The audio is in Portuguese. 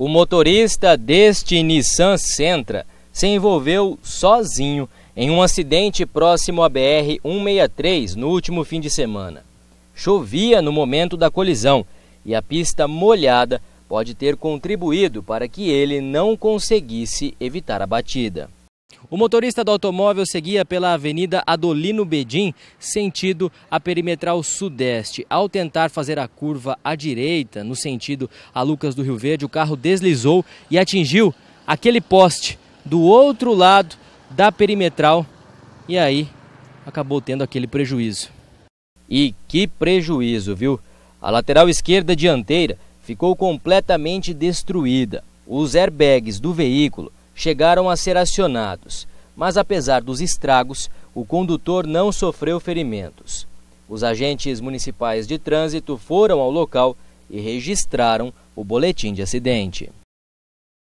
O motorista deste Nissan Sentra se envolveu sozinho em um acidente próximo à BR 163 no último fim de semana. Chovia no momento da colisão e a pista molhada pode ter contribuído para que ele não conseguisse evitar a batida. O motorista do automóvel seguia pela Avenida Adolino Bedim, sentido a perimetral sudeste. Ao tentar fazer a curva à direita, no sentido a Lucas do Rio Verde, o carro deslizou e atingiu aquele poste do outro lado da perimetral e aí acabou tendo aquele prejuízo. E que prejuízo, viu? A lateral esquerda dianteira ficou completamente destruída. Os airbags do veículo chegaram a ser acionados, mas apesar dos estragos, o condutor não sofreu ferimentos. Os agentes municipais de trânsito foram ao local e registraram o boletim de acidente.